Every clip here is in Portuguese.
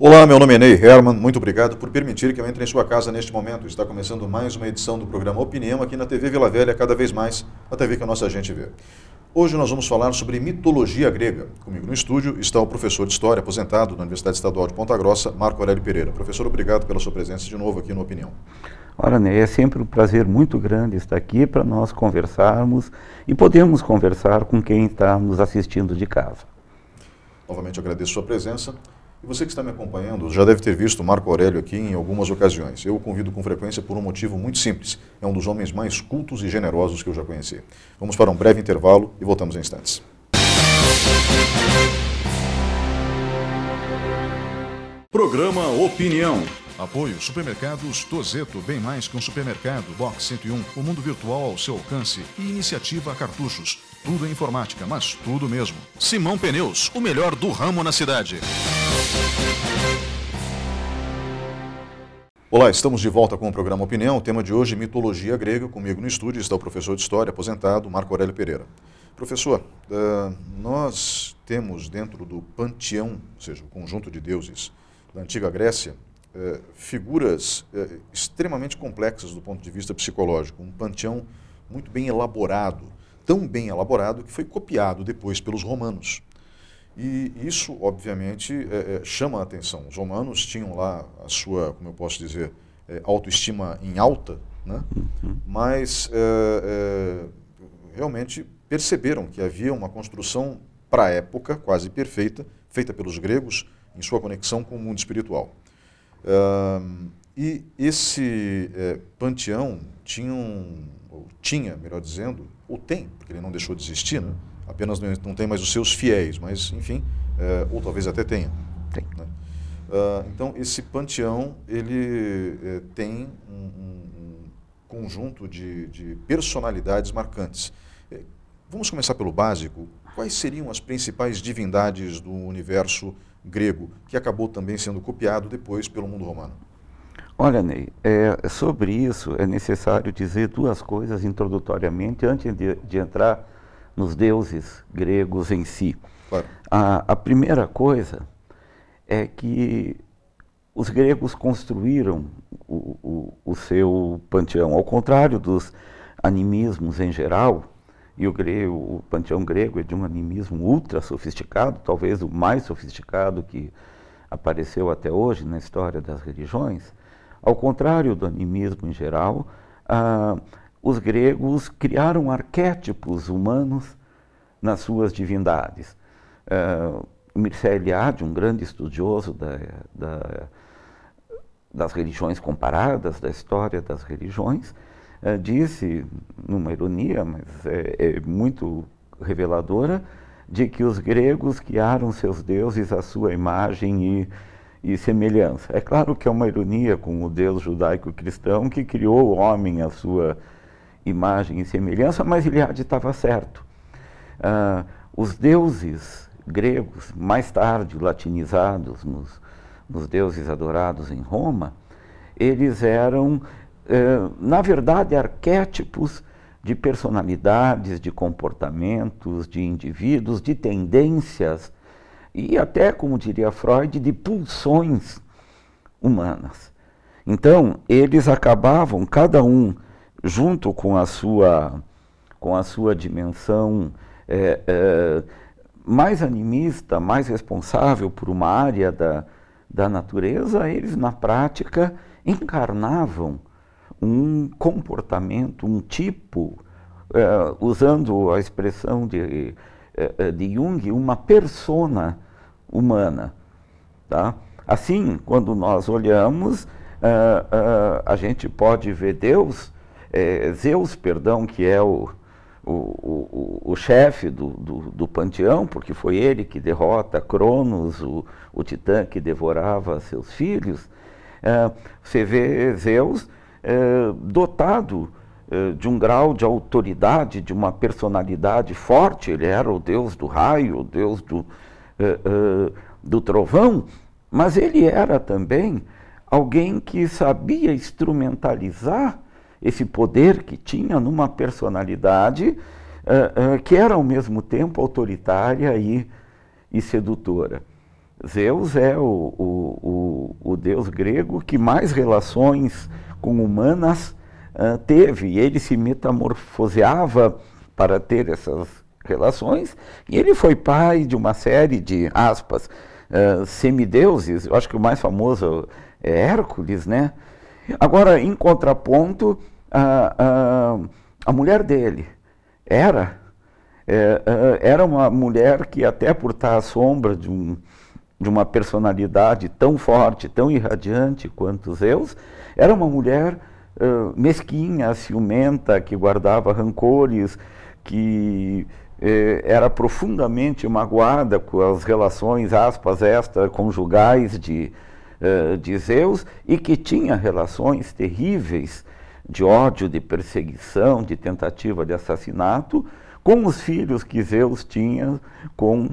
Olá, meu nome é Ney Herman. Muito obrigado por permitir que eu entre em sua casa neste momento. Está começando mais uma edição do programa Opinião aqui na TV Vila Velha, cada vez mais a TV que a nossa gente vê. Hoje nós vamos falar sobre mitologia grega. Comigo no estúdio está o professor de História aposentado da Universidade Estadual de Ponta Grossa, Marco Aurélio Pereira. Professor, obrigado pela sua presença de novo aqui no Opinião. Ora, Ney, é sempre um prazer muito grande estar aqui para nós conversarmos e podermos conversar com quem está nos assistindo de casa. Novamente agradeço a sua presença. E você que está me acompanhando já deve ter visto Marco Aurélio aqui em algumas ocasiões. Eu o convido com frequência por um motivo muito simples. É um dos homens mais cultos e generosos que eu já conheci. Vamos para um breve intervalo e voltamos em instantes. Programa Opinião. Apoio Supermercados Tozeto, bem mais que um supermercado, Box 101, o mundo virtual ao seu alcance e iniciativa Cartuchos tudo em informática, mas tudo mesmo. Simão Pneus, o melhor do ramo na cidade. Olá, estamos de volta com o programa Opinião. O tema de hoje é mitologia grega. Comigo no estúdio está o professor de História aposentado, Marco Aurélio Pereira. Professor, uh, nós temos dentro do panteão, ou seja, o conjunto de deuses da antiga Grécia, uh, figuras uh, extremamente complexas do ponto de vista psicológico. Um panteão muito bem elaborado, tão bem elaborado que foi copiado depois pelos romanos. E isso, obviamente, é, é, chama a atenção. Os romanos tinham lá a sua, como eu posso dizer, é, autoestima em alta, né? Uhum. mas é, é, realmente perceberam que havia uma construção para a época quase perfeita, feita pelos gregos, em sua conexão com o mundo espiritual. e esse é, panteão tinha, um, ou tinha, melhor dizendo, o tem, porque ele não deixou de existir, né? apenas não tem mais os seus fiéis, mas enfim, é, ou talvez até tenha. Tem. Né? Uh, então, esse panteão, ele é, tem um, um, conjunto de, de personalidades marcantes. É, vamos começar pelo básico. Quais seriam as principais divindades do universo grego, que acabou também sendo copiado depois pelo mundo romano? Olha, Ney, é, sobre isso é necessário dizer duas coisas introdutoriamente antes de, de entrar nos deuses gregos em si. Claro. A, a primeira coisa é que os gregos construíram o, o, o, seu panteão. Ao contrário dos animismos em geral, e o, grego, o panteão grego é de um animismo ultra sofisticado, talvez o mais sofisticado que apareceu até hoje na história das religiões, ao contrário do animismo em geral, ah, os gregos criaram arquétipos humanos nas suas divindades. Ah, Mircea Eliade, um grande estudioso da, da, das religiões comparadas, da história das religiões, ah, disse, numa ironia, mas é, é muito reveladora, de que os gregos criaram seus deuses à sua imagem e e semelhança. É claro que é uma ironia com o Deus judaico-cristão que criou o homem à sua imagem e semelhança, mas Iliade estava certo. Ah, os deuses gregos, mais tarde latinizados nos, nos deuses adorados em Roma, eles eram, eh, na verdade, arquétipos de personalidades, de comportamentos, de indivíduos, de tendências e até, como diria Freud, de pulsões humanas. Então, eles acabavam, cada um, junto com a sua, com a sua dimensão é, é, mais animista, mais responsável por uma área da, da natureza, eles, na prática, encarnavam um comportamento, um tipo, é, usando a expressão de, de Jung, uma persona humana. Tá? Assim, quando nós olhamos, uh, uh, a gente pode ver Deus, eh, Zeus, perdão, que é o, o, o, o chefe do, do, do, panteão, porque foi ele que derrota Cronos, o, o titã que devorava seus filhos. Uh, você vê Zeus dotado de um grau de autoridade, de uma personalidade forte, ele era o deus do raio, o deus do, uh, do trovão, mas ele era também alguém que sabia instrumentalizar esse poder que tinha numa personalidade uh, que era ao mesmo tempo autoritária e, e sedutora. Zeus é o, o, o, o, deus grego que mais relações com humanas uh, teve. Ele se metamorfoseava para ter essas relações, e ele foi pai de uma série de, aspas, uh, semideuses, eu acho que o mais famoso é Hércules, né? Agora, em contraponto, a, a, a mulher dele era, é, era uma mulher que até por estar à sombra de, um, de uma personalidade tão forte, tão irradiante quanto Zeus, era uma mulher Uh, mesquinha, ciumenta, que guardava rancores, que eh, era profundamente magoada com as relações, aspas, conjugais de, eh, de Zeus e que tinha relações terríveis de ódio, de perseguição, de tentativa de assassinato com os filhos que Zeus tinha com,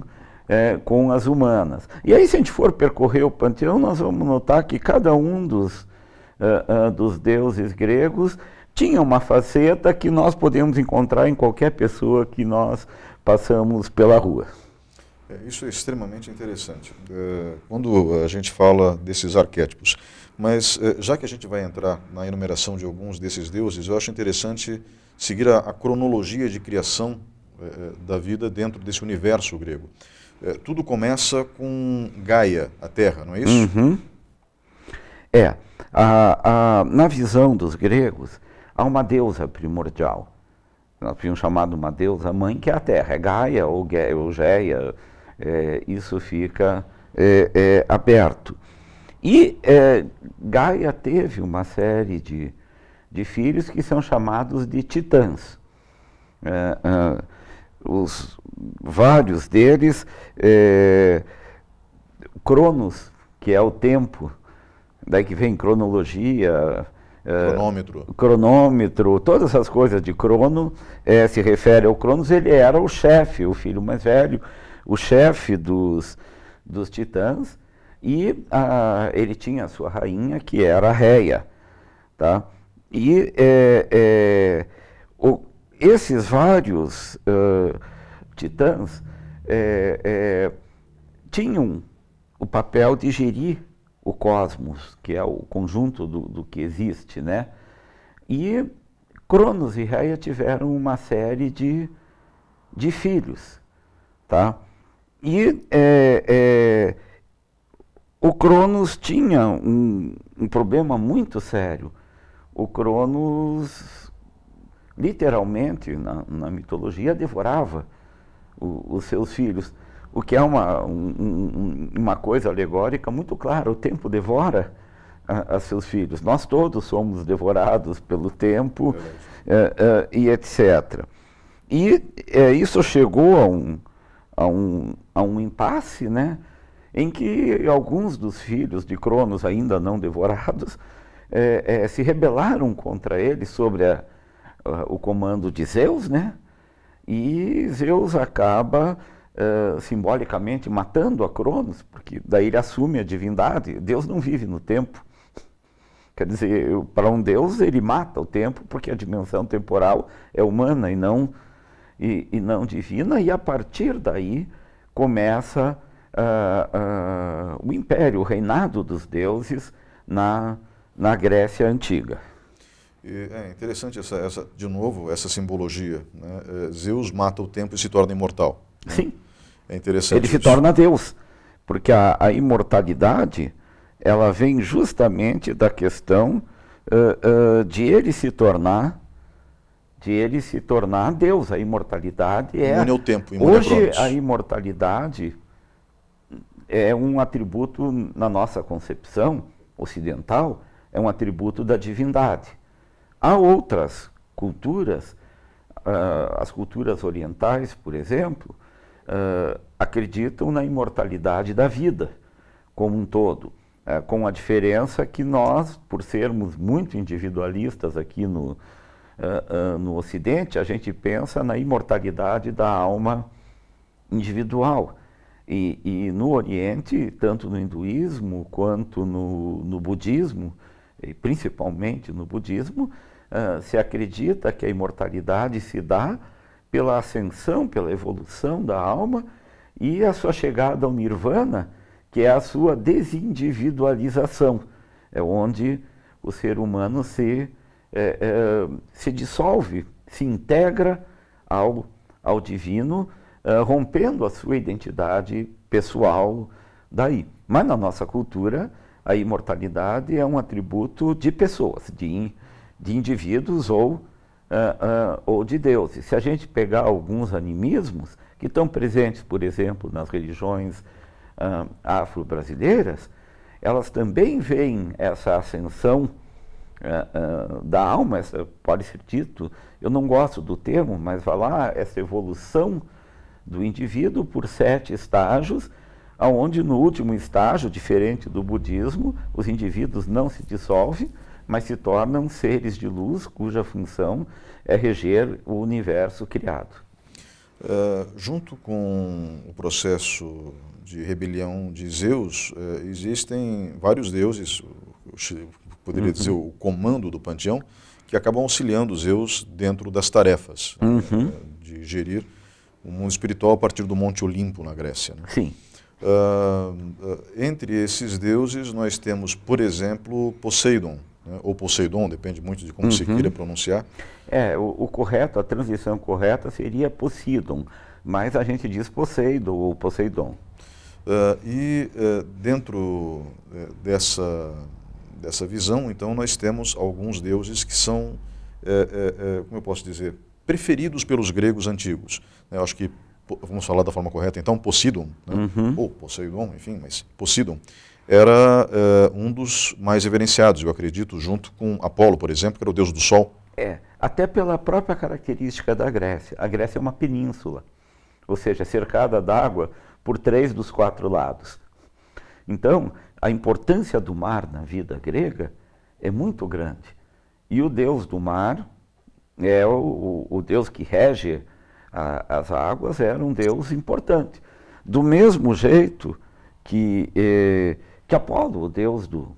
eh, com as humanas. E aí, se a gente for percorrer o panteão, nós vamos notar que cada um dos, uh, uh, dos deuses gregos tinha uma faceta que nós podemos encontrar em qualquer pessoa que nós passamos pela rua. É, isso é extremamente interessante. É, quando a gente fala desses arquétipos, mas é, já que a gente vai entrar na enumeração de alguns desses deuses, eu acho interessante seguir a, a cronologia de criação é, é, da vida dentro desse universo grego. É, tudo começa com Gaia, a Terra, não é isso? Uhum. É. A, a, na visão dos gregos, há uma deusa primordial. Nós tínhamos chamado uma deusa mãe, que é a terra, é Gaia ou Geia, é, isso fica é, é, aberto. E é, Gaia teve uma série de, de filhos que são chamados de titãs. É, é, os, vários deles, Cronos, que é o tempo, daí que vem cronologia, é, cronômetro. cronômetro, todas essas coisas de crono, é, se refere ao Cronos, ele era o chefe, o filho mais velho, o chefe dos, dos titãs, e ele tinha a sua rainha, que era a Reia. Tá? E é, o, esses vários uh, titãs tinham o papel de gerir o cosmos, que é o conjunto do, do que existe, né? E Cronos e Reia tiveram uma série de, de filhos, tá? E é, é, o Cronos tinha um, um problema muito sério. O Cronos, literalmente, na, na mitologia, devorava o, os seus filhos. O que é uma, um, uma coisa alegórica muito clara, o tempo devora a, a, seus filhos. Nós todos somos devorados pelo tempo é, é, e etc. E é, isso chegou a um, a, um, a um impasse, né? em que alguns dos filhos de Cronos, ainda não devorados, é, é, se rebelaram contra ele sobre a, a, o comando de Zeus, né? E Zeus acaba simbolicamente matando a Cronos, porque daí ele assume a divindade. Deus não vive no tempo. Quer dizer, para um Deus ele mata o tempo, porque a dimensão temporal é humana e não, e, e não divina, e a partir daí começa uh, uh, o império, o reinado dos deuses na, na Grécia Antiga. É interessante, essa, essa de novo, essa simbologia. Né? Zeus mata o tempo e se torna imortal. Né? Sim. É interessante. Ele isso. se torna Deus, porque a, a, imortalidade ela vem justamente da questão uh, uh, de ele se tornar de ele se tornar Deus. A imortalidade é. Imune ao tempo, imune Hoje, a imortalidade é um atributo, na nossa concepção ocidental, é um atributo da divindade. Há outras culturas, uh, as culturas orientais, por exemplo, uh, acreditam na imortalidade da vida como um todo, uh, com a diferença que nós, por sermos muito individualistas aqui no, uh, no Ocidente, a gente pensa na imortalidade da alma individual. E, e, no Oriente, tanto no hinduísmo quanto no, no budismo, e principalmente no budismo, uh, se acredita que a imortalidade se dá pela ascensão, pela evolução da alma e a sua chegada ao nirvana, que é a sua desindividualização, é onde o ser humano se, é, é, se dissolve, se integra ao, ao divino, é, rompendo a sua identidade pessoal daí. Mas na nossa cultura, a imortalidade é um atributo de pessoas, de, de indivíduos ou uh, uh, ou de Deus. E se a gente pegar alguns animismos que estão presentes, por exemplo, nas religiões uh, afro-brasileiras, elas também veem essa ascensão da alma, essa, pode ser dito, eu não gosto do termo, mas vai lá, essa evolução do indivíduo por sete estágios, aonde no último estágio, diferente do budismo, os indivíduos não se dissolvem, mas se tornam seres de luz cuja função é reger o universo criado. Uh, junto com o processo de rebelião de Zeus, uh, existem vários deuses, poderia uhum. dizer o comando do panteão, que acabam auxiliando Zeus dentro das tarefas né, uhum. uh, de gerir o mundo espiritual a partir do Monte Olimpo, na Grécia. Né? Sim. Eh, entre esses deuses, nós temos, por exemplo, Poseidon, né? ou Poseidon, depende muito de como uhum. se queira pronunciar. É, o, o, correto, a transição correta seria Poseidon, mas a gente diz Poseido ou Poseidon. Uh, e uh, dentro eh, dessa, dessa visão, então, nós temos alguns deuses que são, é, é, como eu posso dizer, preferidos pelos gregos antigos. Né? Eu acho que, vamos falar da forma correta, então, Poseidon, né? uhum. ou Poseidon, enfim, mas Poseidon era eh, um dos mais reverenciados, eu acredito, junto com Apolo, por exemplo, que era o deus do sol. É, até pela própria característica da Grécia. A Grécia é uma península, ou seja, é cercada d'água por três dos quatro lados. Então, a importância do mar na vida grega é muito grande. E o deus do mar é o, o, o deus que rege a, as águas, era um deus importante. Do mesmo jeito que. Eh, que Apolo, o deus do,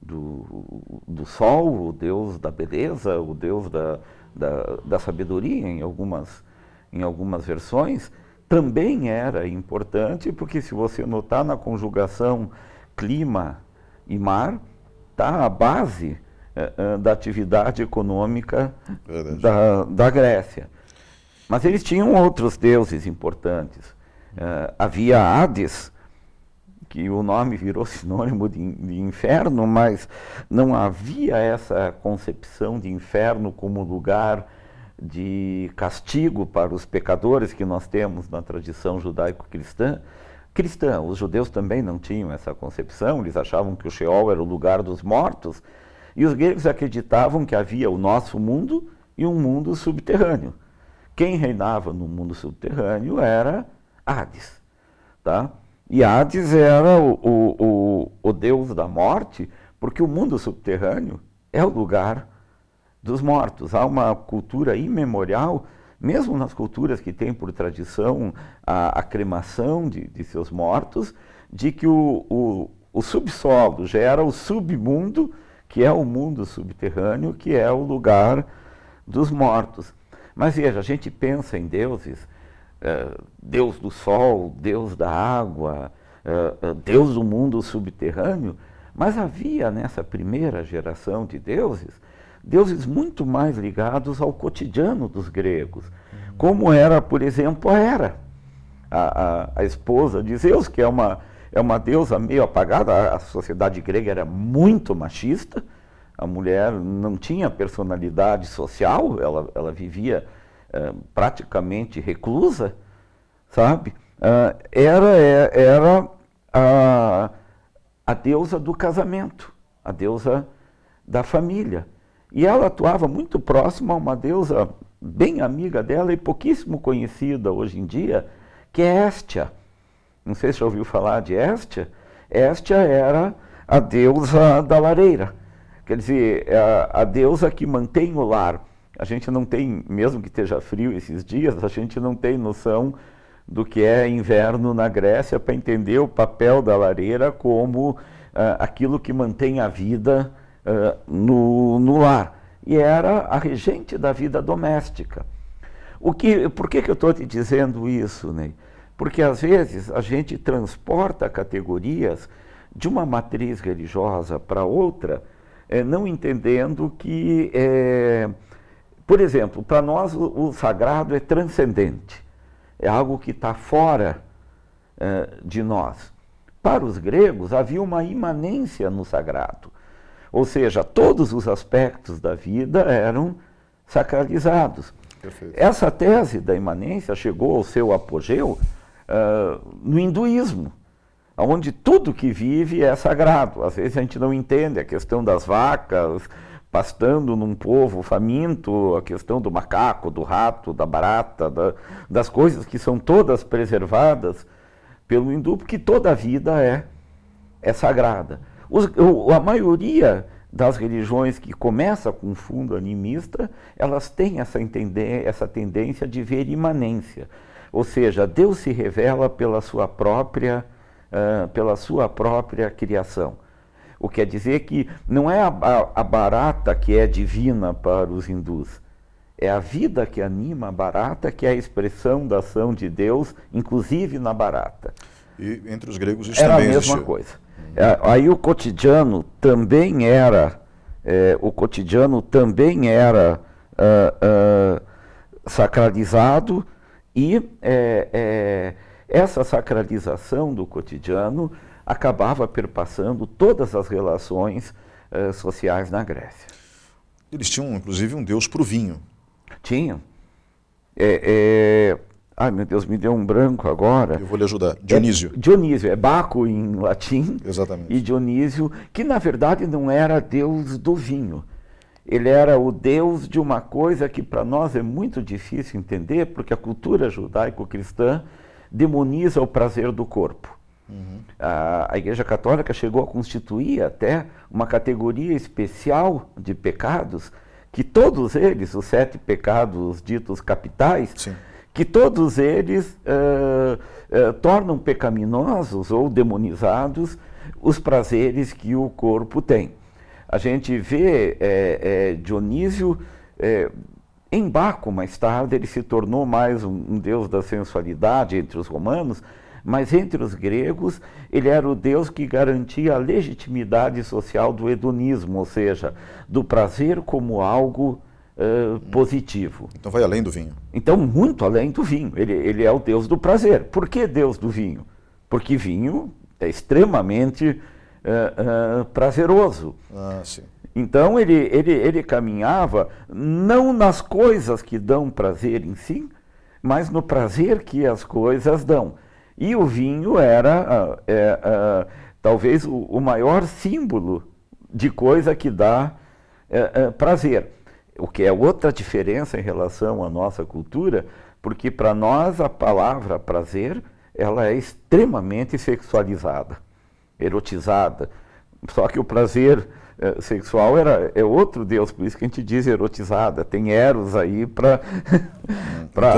do, do sol, o deus da beleza, o deus da, da, da sabedoria, em algumas, em algumas versões, também era importante, porque se você notar na conjugação clima e mar, está a base eh, eh, da atividade econômica da, da Grécia. Mas eles tinham outros deuses importantes. Uh, havia Hades, que o nome virou sinônimo de, de, inferno, mas não havia essa concepção de inferno como lugar de castigo para os pecadores que nós temos na tradição judaico-cristã. Cristã, os judeus também não tinham essa concepção, eles achavam que o Sheol era o lugar dos mortos, e os gregos acreditavam que havia o nosso mundo e um mundo subterrâneo. Quem reinava no mundo subterrâneo era Hades, tá? E Hades era o, o, o, o deus da morte, porque o mundo subterrâneo é o lugar dos mortos. Há uma cultura imemorial, mesmo nas culturas que têm por tradição a, a cremação de, de, seus mortos, de que o, o, o subsolo gera o submundo, que é o mundo subterrâneo, que é o lugar dos mortos. Mas veja, a gente pensa em deuses é, Deus do sol, Deus da água, é, é, Deus do mundo subterrâneo, mas havia nessa primeira geração de deuses, deuses muito mais ligados ao cotidiano dos gregos, uhum. como era, por exemplo, a Hera, a, a, a esposa de Zeus, que é uma, é uma deusa meio apagada, a sociedade grega era muito machista, a mulher não tinha personalidade social, ela, ela vivia eh, praticamente reclusa, sabe? Uh, era eh, era a, a deusa do casamento, a deusa da família. E ela atuava muito próxima a uma deusa bem amiga dela e pouquíssimo conhecida hoje em dia, que é Éstia. Não sei se você ouviu falar de Éstia. Éstia era a deusa da lareira, quer dizer, é a, a deusa que mantém o lar a gente não tem, mesmo que esteja frio esses dias, a gente não tem noção do que é inverno na Grécia para entender o papel da lareira como uh, aquilo que mantém a vida uh, no, no lar. E era a regente da vida doméstica. O que, por que, que eu estou te dizendo isso, Ney? Porque às vezes a gente transporta categorias de uma matriz religiosa para outra, eh, não entendendo que. Eh, por exemplo, para nós o, o, sagrado é transcendente, é algo que está fora eh, de nós. Para os gregos havia uma imanência no sagrado, ou seja, todos os aspectos da vida eram sacralizados. Essa tese da imanência chegou ao seu apogeu eh, no hinduísmo onde tudo que vive é sagrado. Às vezes a gente não entende a questão das vacas, pastando num povo faminto, a questão do macaco, do rato, da barata, da, das coisas que são todas preservadas pelo hindu, porque toda a vida é, é sagrada. Os, a maioria das religiões que começa com fundo animista, elas têm essa, entender, essa tendência de ver imanência. Ou seja, Deus se revela pela sua própria, uh, pela sua própria criação. O que quer dizer que não é a, a, a barata que é divina para os hindus, é a vida que anima a barata, que é a expressão da ação de Deus, inclusive na barata. E entre os gregos isso era também a mesma existia. coisa. É, aí o cotidiano também era, é, o cotidiano também era uh, uh, sacralizado e é, é, essa sacralização do cotidiano acabava perpassando todas as relações uh, sociais na Grécia. Eles tinham, inclusive, um deus para o vinho. Tinham. É, é... Ai, meu Deus, me deu um branco agora. Eu vou lhe ajudar. Dionísio. É, Dionísio, é Baco em latim. Exatamente. E Dionísio, que na verdade não era deus do vinho. Ele era o deus de uma coisa que para nós é muito difícil entender, porque a cultura judaico-cristã demoniza o prazer do corpo. Uhum. A, a, Igreja Católica chegou a constituir até uma categoria especial de pecados, que todos eles, os sete pecados ditos capitais, Sim. que todos eles uh, uh, tornam pecaminosos ou demonizados os prazeres que o corpo tem. A gente vê é, é, Dionísio. É, em Baco, mais tarde, ele se tornou mais um, um deus da sensualidade entre os romanos, mas entre os gregos, ele era o deus que garantia a legitimidade social do hedonismo, ou seja, do prazer como algo uh, positivo. Então vai além do vinho. Então, muito além do vinho. Ele, ele é o deus do prazer. Por que deus do vinho? Porque vinho é extremamente uh, uh, prazeroso. Ah, sim. Então ele, ele, ele caminhava não nas coisas que dão prazer em si, mas no prazer que as coisas dão. E o vinho era ah, é, é, talvez o, o, maior símbolo de coisa que dá é, é, prazer. O que é outra diferença em relação à nossa cultura, porque para nós a palavra prazer ela é extremamente sexualizada, erotizada. Só que o prazer eh, sexual era, é outro Deus, por isso que a gente diz erotizada, tem Eros aí para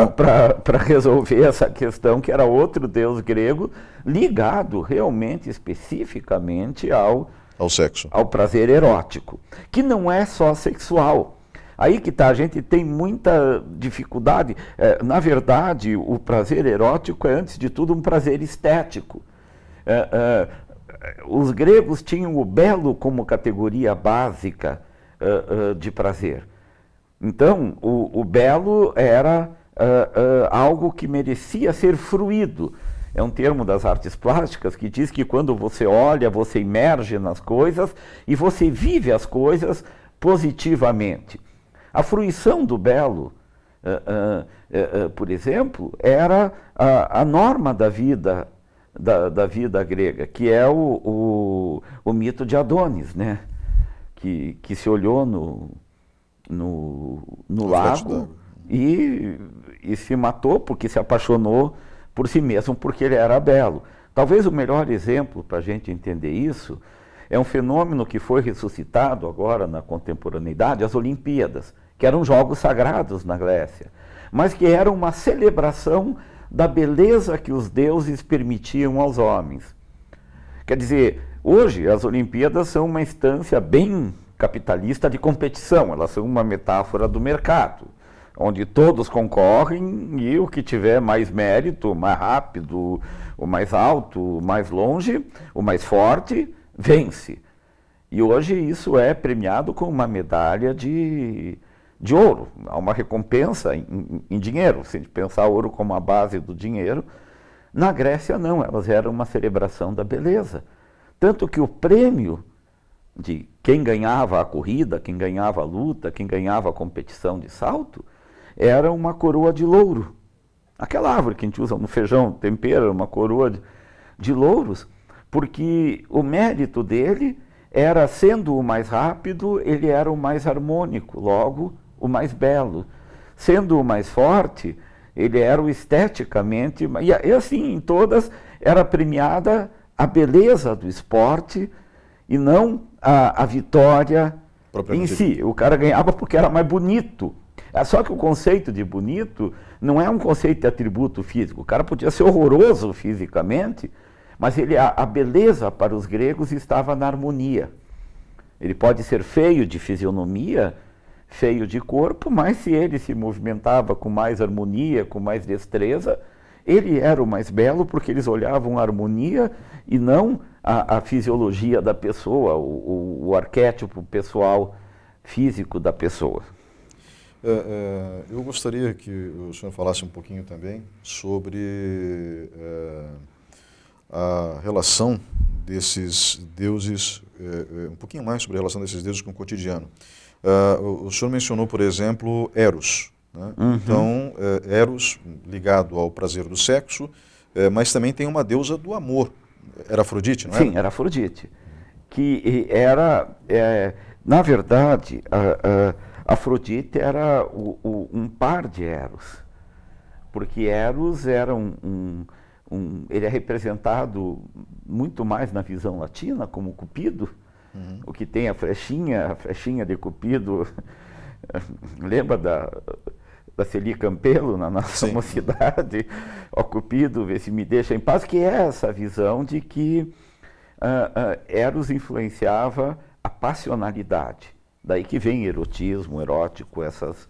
então... resolver essa questão, que era outro Deus grego ligado realmente especificamente ao, ao sexo, ao prazer erótico, que não é só sexual. Aí que tá, a gente tem muita dificuldade. É, na verdade, o prazer erótico é, antes de tudo, um prazer estético. É, é, os gregos tinham o belo como categoria básica uh, uh, de prazer. Então, o, o belo era uh, algo que merecia ser fruído. É um termo das artes plásticas que diz que quando você olha, você emerge nas coisas e você vive as coisas positivamente. A fruição do belo, Uh, uh, uh, por exemplo, era a, a, norma da vida da, da vida grega, que é o, o, o, mito de Adonis, né? Que, que se olhou no, no, no lago e, e se matou porque se apaixonou por si mesmo, porque ele era belo. Talvez o melhor exemplo para a gente entender isso é um fenômeno que foi ressuscitado agora na contemporaneidade, as Olimpíadas, que eram jogos sagrados na Grécia, mas que era uma celebração da beleza que os deuses permitiam aos homens. Quer dizer, hoje as Olimpíadas são uma instância bem capitalista de competição, elas são uma metáfora do mercado, onde todos concorrem e o que tiver mais mérito, mais rápido, o mais alto, o mais longe, o mais forte, vence. E hoje isso é premiado com uma medalha de de ouro. Há uma recompensa em, em dinheiro, se a gente pensar ouro como a base do dinheiro. Na Grécia, não, elas eram uma celebração da beleza. Tanto que o prêmio de quem ganhava a corrida, quem ganhava a luta, quem ganhava a competição de salto, era uma coroa de louro. Aquela árvore que a gente usa no feijão, tempera, uma coroa de, de louros, porque o mérito dele era, sendo o mais rápido, ele era o mais harmônico. Logo, o mais belo. Sendo o mais forte, ele era o esteticamente. E, assim, em todas, era premiada a beleza do esporte e não a, a vitória em si. O cara ganhava porque era mais bonito. É, só que o conceito de bonito não é um conceito de atributo físico. O cara podia ser horroroso fisicamente, mas ele, a, a beleza para os gregos estava na harmonia. Ele pode ser feio de fisionomia, feio de corpo, mas se ele se movimentava com mais harmonia, com mais destreza, ele era o mais belo porque eles olhavam a harmonia e não a, a fisiologia da pessoa, o, o, o, arquétipo pessoal físico da pessoa. É, é, eu gostaria que o senhor falasse um pouquinho também sobre é, a relação desses deuses, é, é, um pouquinho mais sobre a relação desses deuses com o cotidiano. Uh, o senhor mencionou, por exemplo, Eros. Né? Uhum. Então, eh, Eros, ligado ao prazer do sexo, eh, mas também tem uma deusa do amor. Era Afrodite, não é? Sim, era Afrodite. Que eh, era, é, na verdade, a, a Afrodite era o, o, um par de Eros. Porque Eros era um, um, um, Ele é representado muito mais na visão latina como Cupido Uhum. O que tem a flechinha, a flechinha de Cupido. Lembra da, da Celi Campelo na nossa mocidade? Ó Cupido, vê se me deixa em paz. Que é essa visão de que uh, uh, Eros influenciava a passionalidade. Daí que vem erotismo, erótico, essas,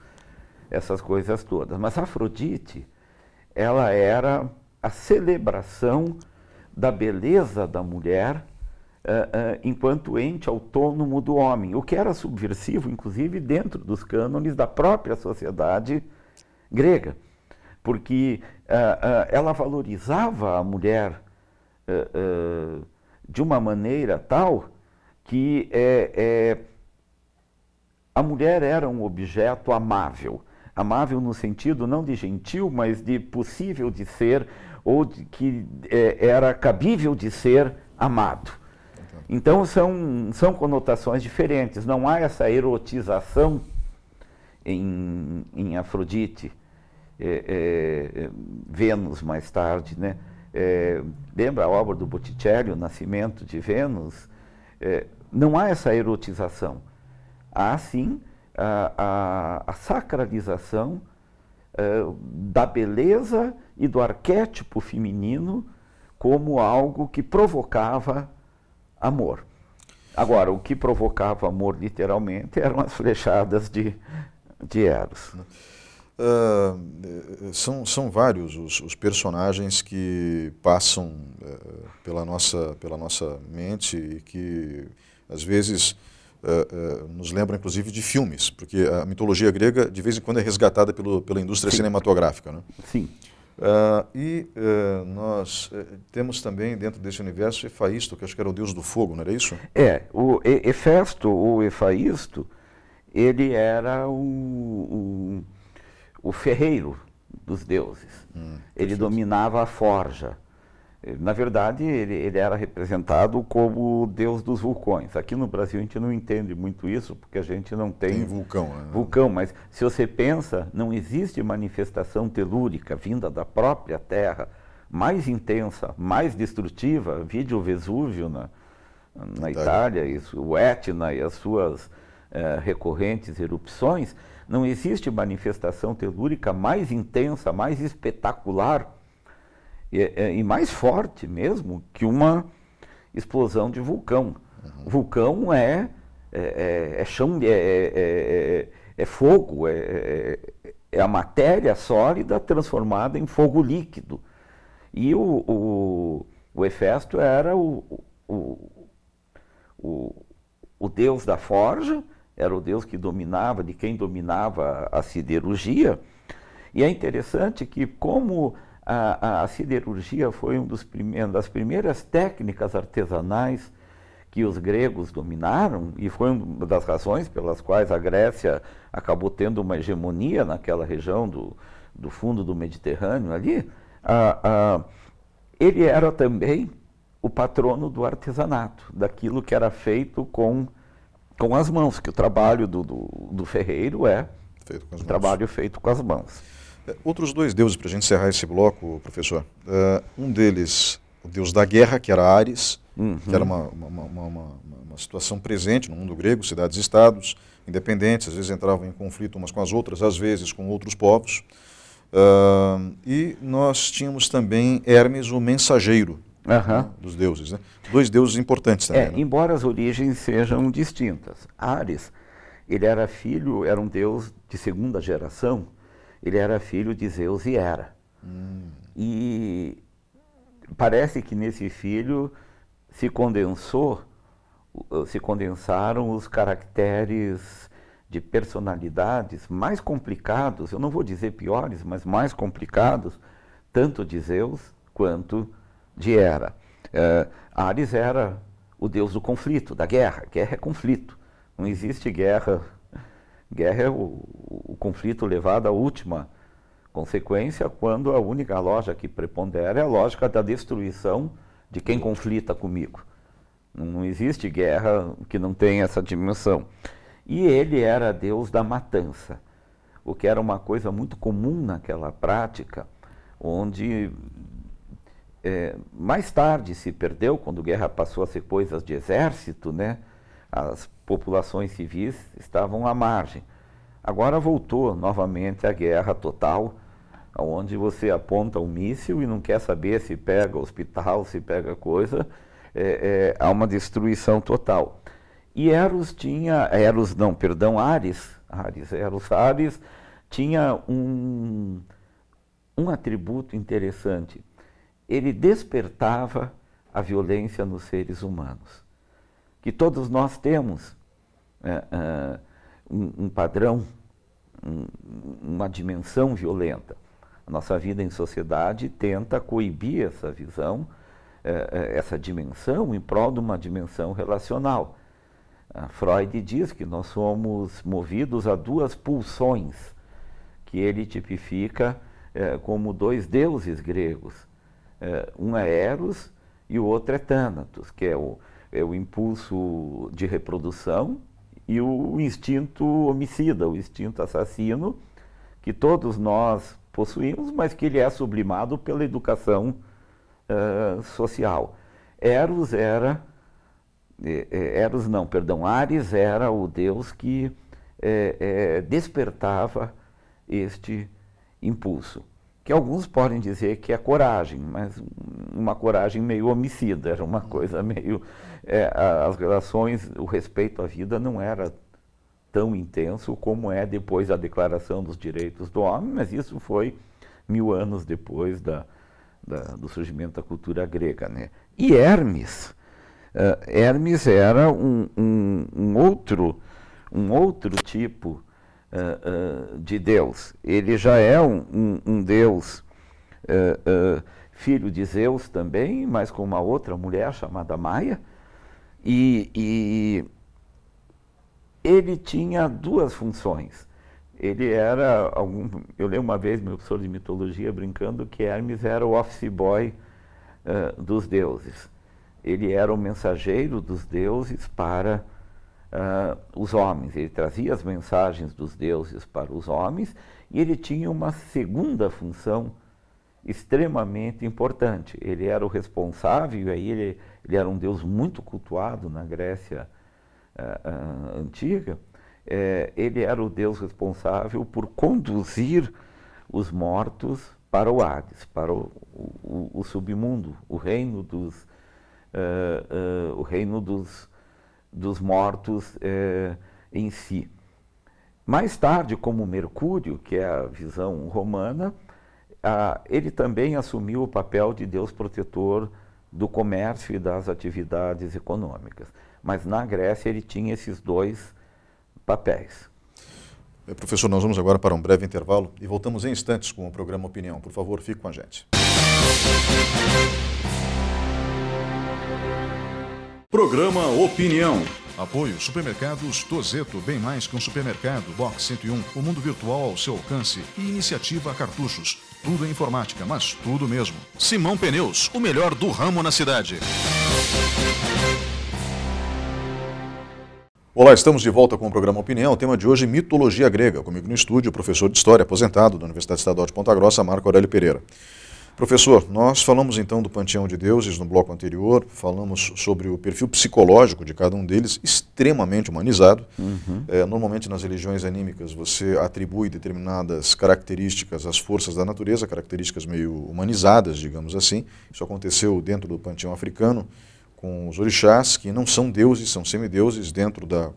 essas coisas todas. Mas Afrodite, ela era a celebração da beleza da mulher uh, uh, enquanto ente autônomo do homem, o que era subversivo, inclusive, dentro dos cânones da própria sociedade grega, porque uh, ela valorizava a mulher de uma maneira tal que a mulher era um objeto amável. Amável no sentido não de gentil, mas de possível de ser, ou de que era cabível de ser amado. Então são, são conotações diferentes, não há essa erotização em, em Afrodite, é, é, Vênus mais tarde, né? É, lembra a obra do Botticelli, O Nascimento de Vênus? É, não há essa erotização. Há sim a, a, a sacralização é, da beleza e do arquétipo feminino como algo que provocava amor. Agora, o que provocava amor literalmente eram as flechadas de, de Eros. Uh, são, são vários os, os personagens que passam uh, pela, nossa, pela nossa mente e que, às vezes, Uh, uh, nos lembram, inclusive de filmes, porque a mitologia grega de vez em quando é resgatada pelo, pela indústria Sim. cinematográfica. Né? Sim. Uh, e uh, nós uh, temos também dentro desse universo Efaisto, que acho que era o deus do fogo, não era isso? É, o Efesto, ou Efaisto, ele era o, o, o ferreiro dos deuses. Hum, ele dominava a forja. Na verdade, ele, ele, era representado como o deus dos vulcões. Aqui no Brasil a gente não entende muito isso, porque a gente não tem, tem vulcão. Né? Vulcão, mas se você pensa, não existe manifestação telúrica vinda da própria Terra mais intensa, mais destrutiva, vídeo Vesúvio na, na Itália, isso, o Etna e as suas eh, recorrentes erupções, não existe manifestação telúrica mais intensa, mais espetacular e, é, é, e mais forte mesmo que uma explosão de vulcão. Uhum. Vulcão é, é, é, é chão, é, é fogo, é, a matéria sólida transformada em fogo líquido. E o, o, o Hefesto era o, o, o, o deus da forja, era o deus que dominava, de quem dominava a siderurgia. E é interessante que como a, a siderurgia foi um uma das primeiras técnicas artesanais que os gregos dominaram e foi uma das razões pelas quais a Grécia acabou tendo uma hegemonia naquela região do, do fundo do Mediterrâneo ali, ah, ah, ele era também o patrono do artesanato, daquilo que era feito com, com as mãos, que o trabalho do, do, do ferreiro é feito um trabalho feito com as mãos. É, outros dois deuses, para a gente encerrar esse bloco, professor. Uh, um deles, o deus da guerra, que era Ares, uhum. que era uhum. uma, uma, uma, uma, situação presente no mundo grego, cidades-estados independentes, às vezes entravam em conflito umas com as outras, às vezes com outros povos. Uh, e nós tínhamos também Hermes, o mensageiro, Uhum. dos deuses. Né? Dois deuses importantes também. É, né? Embora as origens sejam distintas. Ares, ele era filho, era um deus de segunda geração ele era filho de Zeus e Hera. Hum. E parece que nesse filho se condensou, se condensaram os caracteres de personalidades mais complicados, eu não vou dizer piores, mas mais complicados, tanto de Zeus quanto de Hera. Uh, Ares era o deus do conflito, da guerra. Guerra é conflito. Não existe guerra Guerra é o, o conflito levado à última consequência, quando a única lógica que prepondera é a lógica da destruição de quem conflita comigo. Não existe guerra que não tenha essa dimensão. E ele era deus da matança, o que era uma coisa muito comum naquela prática, onde é, mais tarde se perdeu, quando guerra passou a ser coisas de exército, né? as populações civis estavam à margem. Agora voltou novamente a guerra total, onde você aponta um míssil e não quer saber se pega hospital, se pega coisa, é, é, há uma destruição total. E Eros tinha, Eros não, perdão, Ares, Ares, Eros Ares tinha um, um atributo interessante. Ele despertava a violência nos seres humanos que todos nós temos é, é, um, um, padrão, um, uma dimensão violenta. A nossa vida em sociedade tenta coibir essa visão, é, é essa dimensão, em prol de uma dimensão relacional. A ah, Freud diz que nós somos movidos a duas pulsões, que ele tipifica é, como dois deuses gregos. É, um é Eros e o outro é Thanatos, que é o, é o impulso de reprodução e o instinto homicida, o instinto assassino, que todos nós possuímos, mas que ele é sublimado pela educação uh, social. Eros era. É, é, Eros não, perdão, Ares era o deus que é, é, despertava este impulso. Que alguns podem dizer que é coragem, mas uma coragem meio homicida, era uma coisa meio é, as relações, o respeito à vida não era tão intenso como é depois da Declaração dos Direitos do Homem, mas isso foi mil anos depois da, da, do surgimento da cultura grega. Né? E Hermes, Uh, Hermes era um, um, um, outro, um outro tipo uh, uh, de Deus. Ele já é um, um Deus filho de Zeus também, mas com uma outra mulher chamada Maia. E, e ele tinha duas funções. Ele era algum. Eu lembro uma vez, meu professor de mitologia brincando, que Hermes era o office boy uh, dos deuses. Ele era o mensageiro dos deuses para Uh, os homens. Ele trazia as mensagens dos deuses para os homens e ele tinha uma segunda função extremamente importante. Ele era o responsável, e aí ele, ele era um deus muito cultuado na Grécia uh, uh, antiga. É, ele era o deus responsável por conduzir os mortos para o Hades, para o, o, o submundo, o reino dos, uh, o reino dos, dos mortos em si. Mais tarde, como Mercúrio, que é a visão romana, ah, ele também assumiu o papel de Deus protetor do comércio e das atividades econômicas. Mas na Grécia ele tinha esses dois papéis. Eh, professor, nós vamos agora para um breve intervalo e voltamos em instantes com o programa Opinião. Por favor, fique com a gente. Programa Opinião. Apoio Supermercados Tozeto, bem mais que um supermercado, Box 101, o mundo virtual ao seu alcance e iniciativa Cartuchos. Tudo é informática, mas tudo mesmo. Simão Pneus, o melhor do ramo na cidade. Olá, estamos de volta com o programa Opinião. O tema de hoje, mitologia grega. Comigo no estúdio, o professor de História aposentado da Universidade Estadual de Ponta Grossa, Marco Aurélio Pereira. Professor, nós falamos então do panteão de deuses no bloco anterior, falamos sobre o perfil psicológico de cada um deles, extremamente humanizado. Uhum. É, normalmente nas religiões anímicas você atribui determinadas características às forças da natureza, características meio humanizadas, digamos assim. Isso aconteceu dentro do panteão africano com os orixás, que não são deuses, são semideuses. Dentro da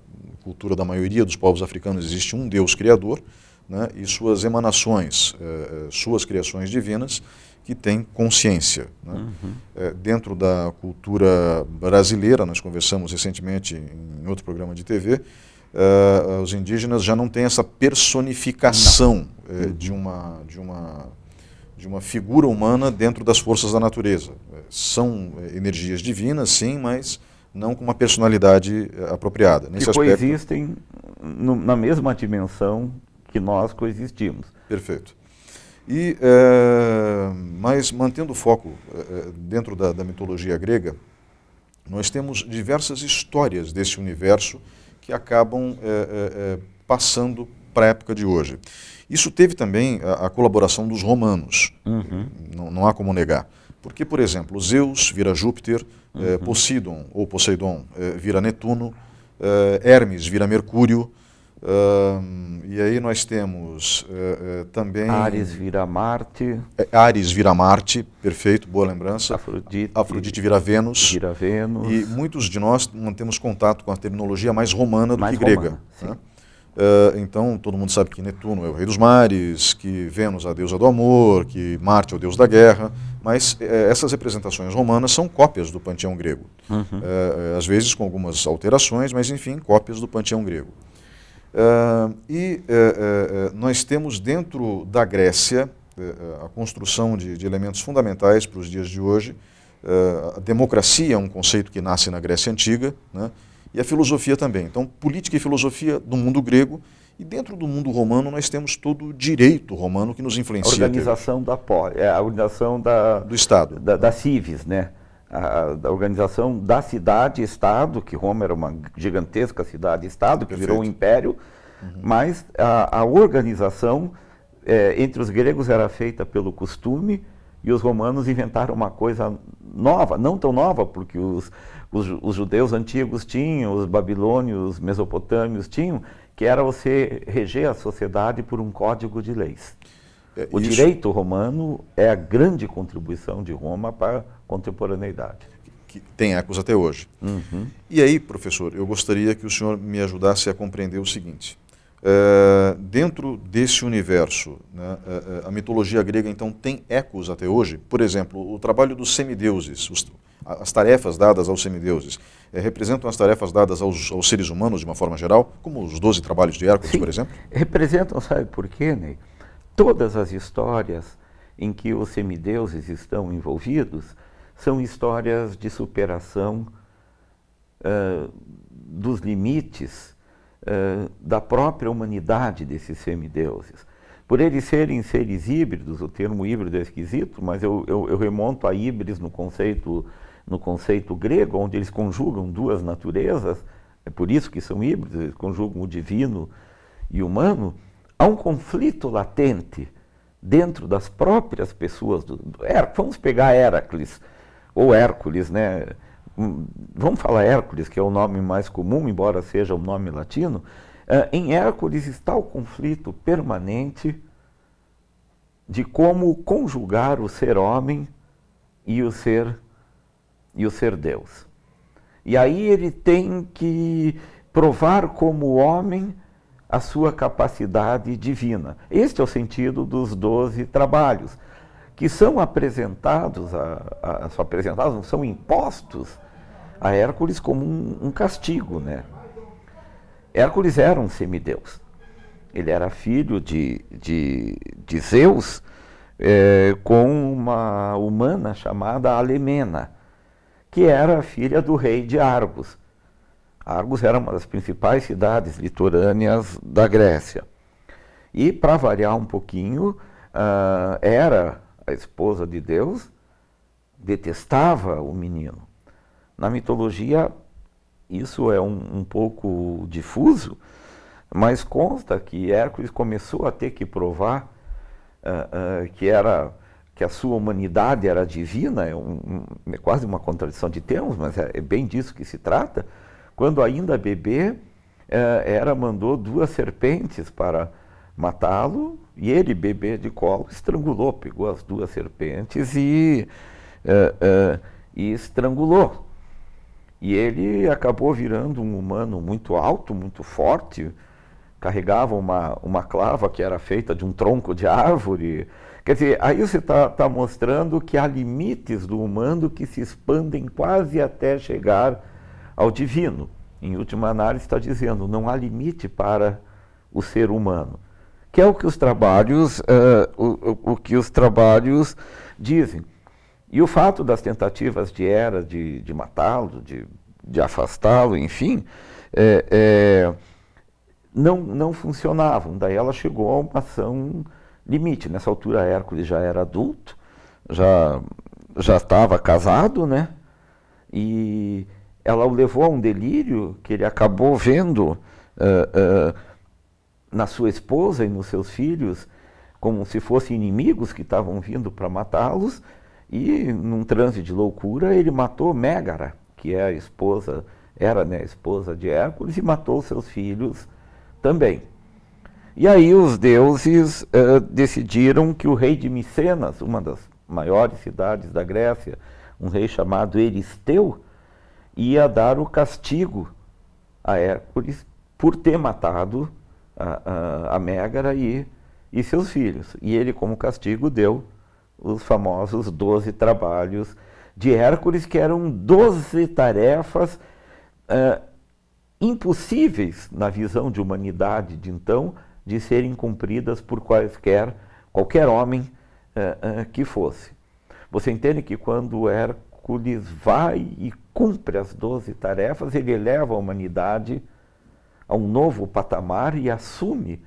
cultura da maioria dos povos africanos existe um deus criador né, e suas emanações, é, é, suas criações divinas que tem consciência. Né? Uhum. É, dentro da cultura brasileira, nós conversamos recentemente em outro programa de TV, Uh, é, é, os indígenas já não têm essa personificação uh, de, uma, de, uma, de uma figura humana dentro das forças da natureza. São energias divinas, sim, mas não com uma personalidade apropriada. Nesse que aspecto... coexistem no, na mesma dimensão que nós coexistimos. Perfeito. E, é, mas mantendo o foco é, dentro da, da, mitologia grega, nós temos diversas histórias desse universo que acabam é, passando para a época de hoje. Isso teve também a, a colaboração dos romanos, uhum. não, não, há como negar. Porque, por exemplo, Zeus vira Júpiter, uhum. Poseidon ou Poseidon vira Netuno, Hermes vira Mercúrio, e aí nós temos uh, uh, também. Ares vira Marte. É, Ares vira Marte, perfeito, boa lembrança. Afrodite, Afrodite vira Vênus. Vira Vênus. E muitos de nós mantemos contato com a terminologia mais romana mais do que grega. Romana, né? então, todo mundo sabe que Netuno é o rei dos mares, que Vênus é a deusa do amor, que Marte é o deus da guerra, mas eh, essas representações romanas são cópias do panteão grego. Uhum. às vezes com algumas alterações, mas enfim, cópias do panteão grego. Uh, e uh, uh, nós temos dentro da Grécia a construção de, de, elementos fundamentais para os dias de hoje. Ah, a democracia é um conceito que nasce na Grécia Antiga né? e a filosofia também. Então, política e filosofia do mundo grego e dentro do mundo romano nós temos todo o direito romano que nos influencia. A organização da é a organização da, do Estado, da, da civis, né? a, a, organização da cidade-estado, que Roma era uma gigantesca cidade-estado, que Perfeito. virou um império, uhum. mas a, a organização é, entre os gregos era feita pelo costume e os romanos inventaram uma coisa nova, não tão nova, porque os, os, os judeus antigos tinham, os babilônios, mesopotâmios tinham, que era você reger a sociedade por um código de leis. É, o isso... direito romano é a grande contribuição de Roma para contemporaneidade. Que tem ecos até hoje. Uhum. E aí, professor, eu gostaria que o senhor me ajudasse a compreender o seguinte. Eh, dentro desse universo, né, eh, eh, a mitologia grega então tem ecos até hoje. Por exemplo, o trabalho dos semideuses, os, as tarefas dadas aos semideuses, representam as tarefas dadas aos, aos, seres humanos de uma forma geral, como os 12 trabalhos de Hércules, Sim. por exemplo? Representam, sabe por quê, Ney? Todas as histórias em que os semideuses estão envolvidos são histórias de superação uh, dos limites uh, da própria humanidade desses semideuses. Por eles serem seres híbridos, o termo híbrido é esquisito, mas eu, eu, eu remonto a híbridos no conceito, no conceito grego, onde eles conjugam duas naturezas, é por isso que são híbridos, eles conjugam o divino e o humano, há um conflito latente dentro das próprias pessoas. Do, do, vamos pegar Heracles, ou Hércules, né? Hum, vamos falar Hércules, que é o nome mais comum, embora seja um nome latino. Eh, em Hércules está o conflito permanente de como conjugar o ser homem e o ser e o ser Deus. E aí ele tem que provar como homem a sua capacidade divina. Este é o sentido dos doze trabalhos que são apresentados, a, a, apresentados, são impostos a Hércules como um, um castigo, né? Hércules era um semideus. Ele era filho de, de, de Zeus é, com uma humana chamada Alemena, que era filha do rei de Argos. Argos era uma das principais cidades litorâneas da Grécia. E, para variar um pouquinho, uh, era a esposa de Deus, detestava o menino. Na mitologia, isso é um, um pouco difuso, mas consta que Hércules começou a ter que provar uh, uh, que era que a sua humanidade era divina, é, um, é quase uma contradição de termos, mas é, é, bem disso que se trata, quando ainda bebê, uh, Hera mandou duas serpentes para matá-lo, e ele, bebê de colo, estrangulou, pegou as duas serpentes e, uh, uh, e estrangulou. E ele acabou virando um humano muito alto, muito forte, carregava uma, uma clava que era feita de um tronco de árvore. Quer dizer, aí você está tá mostrando que há limites do humano que se expandem quase até chegar ao divino. Em última análise, está dizendo, não há limite para o ser humano que é o que os trabalhos, uh, o, o, que os trabalhos dizem. E o fato das tentativas de Era de, de matá-lo, de, de afastá-lo, enfim, é, é, não, não funcionavam. Daí ela chegou a uma ação limite. Nessa altura, Hércules já era adulto, já já estava casado, né? E ela o levou a um delírio que ele acabou vendo uh, uh, na sua esposa e nos seus filhos como se fossem inimigos que estavam vindo para matá-los. E num transe de loucura, ele matou Megara, que é a esposa, era né, a esposa de Hércules, e matou seus filhos também. E aí os deuses eh, decidiram que o rei de Micenas, uma das maiores cidades da Grécia, um rei chamado Eristeu, ia dar o castigo a Hércules por ter matado a, a, a Megara e, e seus filhos. E ele, como castigo, deu os famosos 12 trabalhos de Hércules, que eram 12 tarefas uh, impossíveis, na visão de humanidade de então, de serem cumpridas por quaisquer, qualquer homem uh, uh, que fosse. Você entende que quando Hércules vai e cumpre as 12 tarefas, ele eleva a humanidade a um novo patamar e assume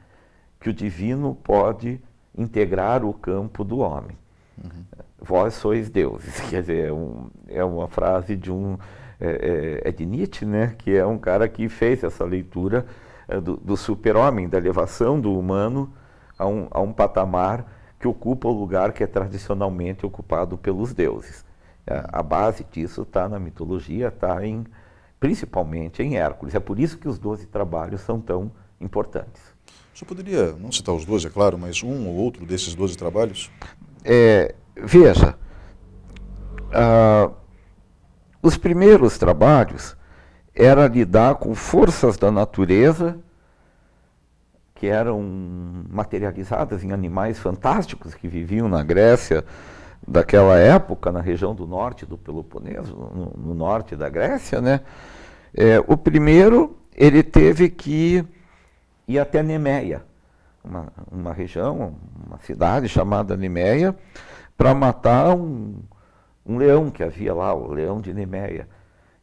que o divino pode integrar o campo do homem. Uhum. Vós sois deuses, quer dizer, é, um, é uma frase de um é, é, é, de Nietzsche, né? Que é um cara que fez essa leitura é, do, do super-homem, da elevação do humano a um, a um patamar que ocupa o lugar que é tradicionalmente ocupado pelos deuses. É, a base disso está na mitologia, está em principalmente em Hércules. É por isso que os 12 trabalhos são tão importantes. Você poderia não citar os 12, é claro, mas um ou outro desses 12 trabalhos? É, veja, ah, os primeiros trabalhos era lidar com forças da natureza que eram materializadas em animais fantásticos que viviam na Grécia daquela época, na região do norte do Peloponeso, no, no norte da Grécia, né? É, o primeiro, ele teve que ir até Nemeia, uma, uma região, uma cidade chamada Nemeia, para matar um, um leão que havia lá, o leão de Nemeia.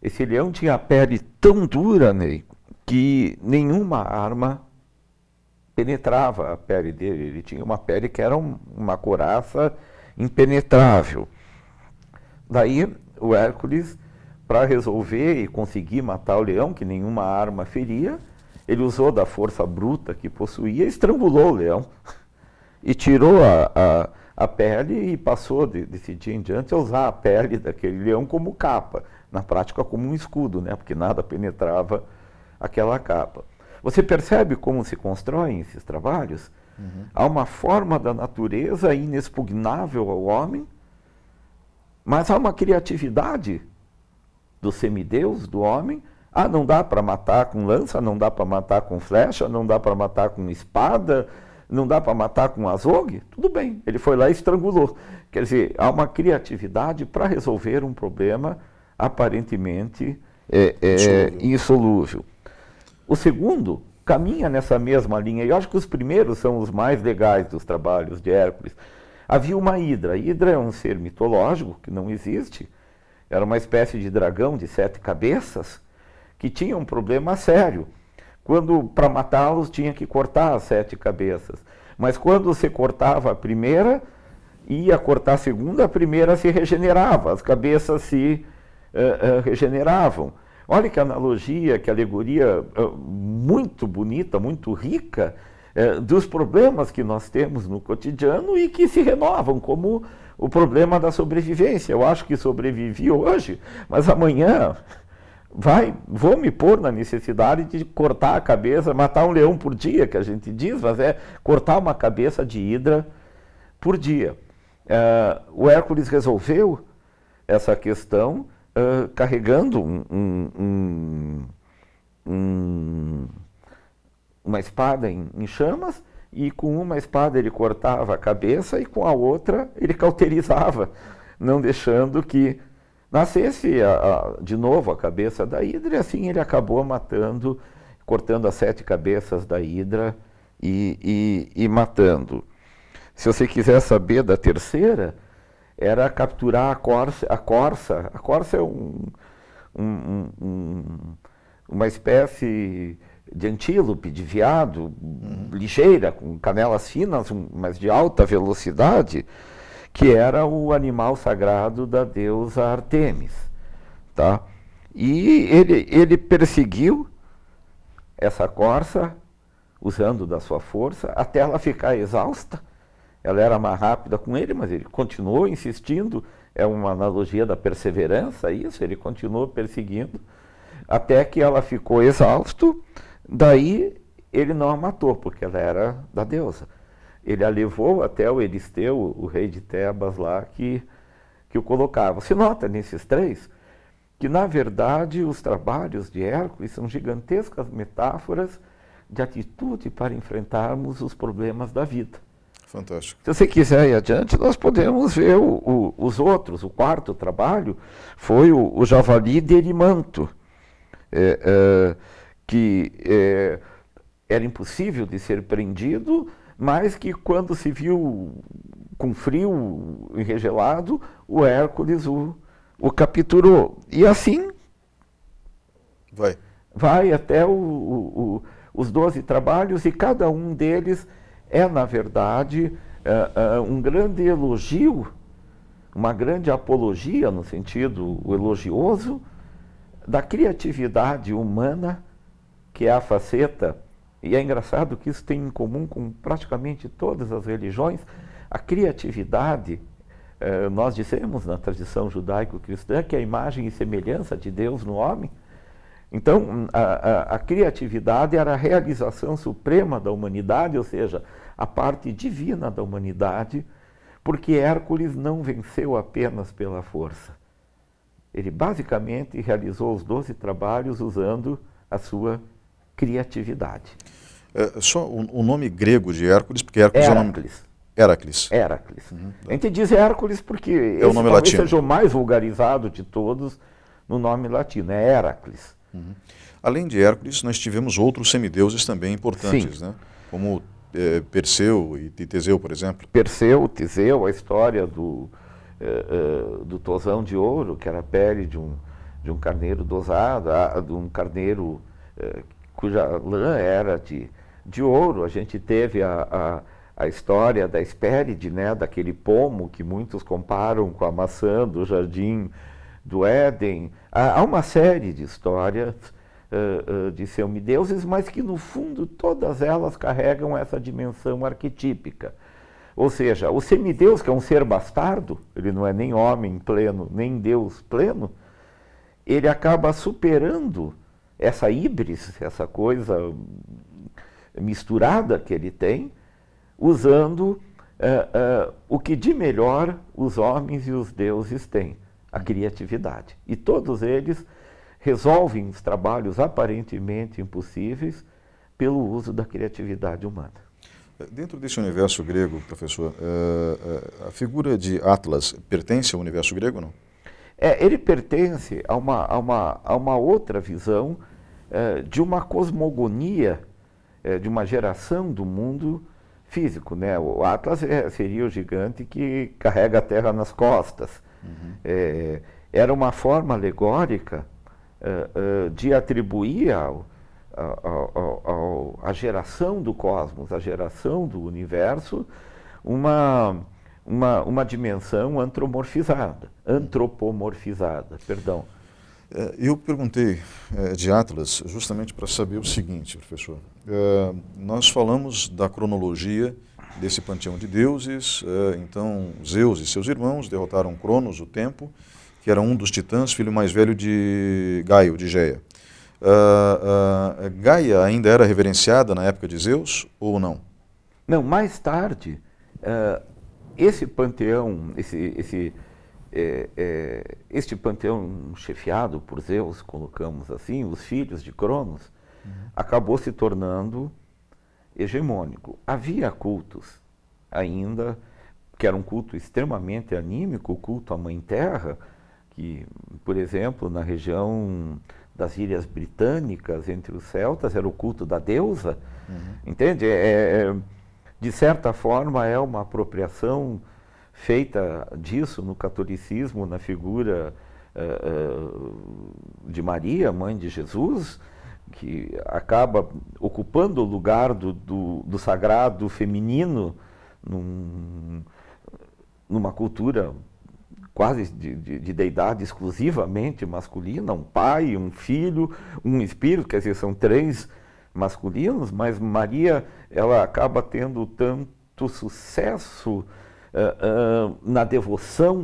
Esse leão tinha a pele tão dura, Ney, que nenhuma arma penetrava a pele dele. Ele tinha uma pele que era um, uma coraça impenetrável. Daí o Hércules, para resolver e conseguir matar o leão, que nenhuma arma feria, ele usou da força bruta que possuía, estrangulou o leão e tirou a, a, a pele e passou, de, desse dia em diante, a usar a pele daquele leão como capa, na prática como um escudo, né? porque nada penetrava aquela capa. Você percebe como se constroem esses trabalhos? Uhum. Há uma forma da natureza inexpugnável ao homem, mas há uma criatividade do semideus, do homem. Ah, não dá para matar com lança, não dá para matar com flecha, não dá para matar com espada, não dá para matar com azogue. Tudo bem, ele foi lá e estrangulou. Quer dizer, há uma criatividade para resolver um problema aparentemente é, é, insolúvel. O segundo caminha nessa mesma linha. Eu acho que os primeiros são os mais legais dos trabalhos de Hércules. Havia uma Hidra. A Hidra é um ser mitológico que não existe. Era uma espécie de dragão de sete cabeças que tinha um problema sério. Quando para matá-los tinha que cortar as sete cabeças. Mas quando você cortava a primeira, ia cortar a segunda, a primeira se regenerava, as cabeças se uh, uh, regeneravam. Olha que analogia, que alegoria eh, muito bonita, muito rica é, dos problemas que nós temos no cotidiano e que se renovam, como o problema da sobrevivência. Eu acho que sobrevivi hoje, mas amanhã vai, vou me pôr na necessidade de cortar a cabeça, matar um leão por dia, que a gente diz, mas é cortar uma cabeça de hidra por dia. Eh, o Hércules resolveu essa questão carregando um, um, um, uma espada em, em chamas e com uma espada ele cortava a cabeça e com a outra ele cauterizava, não deixando que nascesse a, a, de novo a cabeça da Hidra, e assim ele acabou matando, cortando as sete cabeças da Hidra e, e, e matando. Se você quiser saber da terceira, era capturar a corça. A corça, a corça é um, um, um, uma espécie de antílope, de veado, uhum. ligeira, com canelas finas, mas de alta velocidade, que era o animal sagrado da deusa Artemis. Tá? E ele, ele perseguiu essa corça, usando da sua força, até ela ficar exausta ela era mais rápida com ele, mas ele continuou insistindo, é uma analogia da perseverança isso, ele continuou perseguindo, até que ela ficou exausto, daí ele não a matou, porque ela era da deusa. Ele a levou até o Eristeu, o rei de Tebas lá, que, que o colocava. Se nota nesses três que, na verdade, os trabalhos de Hércules são gigantescas metáforas de atitude para enfrentarmos os problemas da vida. Fantástico. Se você quiser ir adiante, nós podemos ver o, o, os outros. O quarto trabalho foi o, o Javali de é, é, que é, era impossível de ser prendido, mas que quando se viu com frio e regelado, o Hércules o, o capturou. E assim. Vai. Vai até os doze trabalhos e cada um deles é, na verdade, é, é, um grande elogio, uma grande apologia, no sentido elogioso, da criatividade humana, que é a faceta, e é engraçado que isso tem em comum com praticamente todas as religiões, a criatividade é, nós dissemos na tradição judaico-cristã que a imagem e semelhança de Deus no homem então, a, a, a, criatividade era a realização suprema da humanidade, ou seja, a parte divina da humanidade, porque Hércules não venceu apenas pela força. Ele basicamente realizou os 12 trabalhos usando a sua criatividade. É, só o, o, nome grego de Hércules, porque Hércules é Heracles. é o nome. Hércules. Hércules. Uhum. Tá. A gente diz Hércules porque é esse o nome talvez latino. seja o mais vulgarizado de todos no nome latino, é Hércules. Uhum. Além de Hércules, nós tivemos outros semideuses também importantes, né? como é, Perseu e Teseu, por exemplo. Perseu, Teseu, a história do, é, é, do tosão de ouro, que era a pele de um, de um carneiro dosado, de um carneiro cuja lã era de, de ouro. A gente teve a, a, a história da Hespéride, né? daquele pomo que muitos comparam com a maçã do jardim do Éden. Há, há uma série de histórias uh, uh, de semideuses, mas que, no fundo, todas elas carregam essa dimensão arquetípica. Ou seja, o semideus, que é um ser bastardo, ele não é nem homem pleno, nem Deus pleno, ele acaba superando essa híbris, essa coisa misturada que ele tem, usando uh, uh, o que de melhor os homens e os deuses têm a criatividade. E todos eles resolvem os trabalhos aparentemente impossíveis pelo uso da criatividade humana. Dentro desse universo grego, professor, eh, eh, a figura de Atlas pertence ao universo grego, não? É, ele pertence a uma, a uma, a uma outra visão eh, de uma cosmogonia, de uma geração do mundo físico. Né? O Atlas é, seria o gigante que carrega a Terra nas costas. Uhum. É, era uma forma alegórica uh, uh, de atribuir ao, ao, ao, ao, à geração do cosmos, à geração do universo, uma, uma, uma dimensão antropomorfizada, antropomorfizada, perdão. eu perguntei é, de Atlas justamente para saber o seguinte, professor. nós falamos da cronologia desse panteão de deuses. É, então, Zeus e seus irmãos derrotaram Cronos, o tempo, que era um dos titãs, filho mais velho de Gaio, de Geia. Ah, ah, é, Gaia ainda era reverenciada na época de Zeus ou não? Não, mais tarde, ah, esse panteão, esse, esse, é, este panteão chefiado por Zeus, colocamos assim, os filhos de Cronos, uhum. acabou se tornando hegemônico. Havia cultos ainda, que era um culto extremamente anímico, o culto à Mãe Terra, que, por exemplo, na região das Ilhas Britânicas, entre os celtas, era o culto da deusa, uhum. entende? É, é, é de certa forma, é uma apropriação feita disso no catolicismo, na figura uh, uh, de Maria, mãe de Jesus, que acaba ocupando o lugar do, do, do sagrado feminino num, numa cultura quase de, de, de, deidade exclusivamente masculina, um pai, um filho, um espírito, quer dizer, são três masculinos, mas Maria ela acaba tendo tanto sucesso uh, uh, na devoção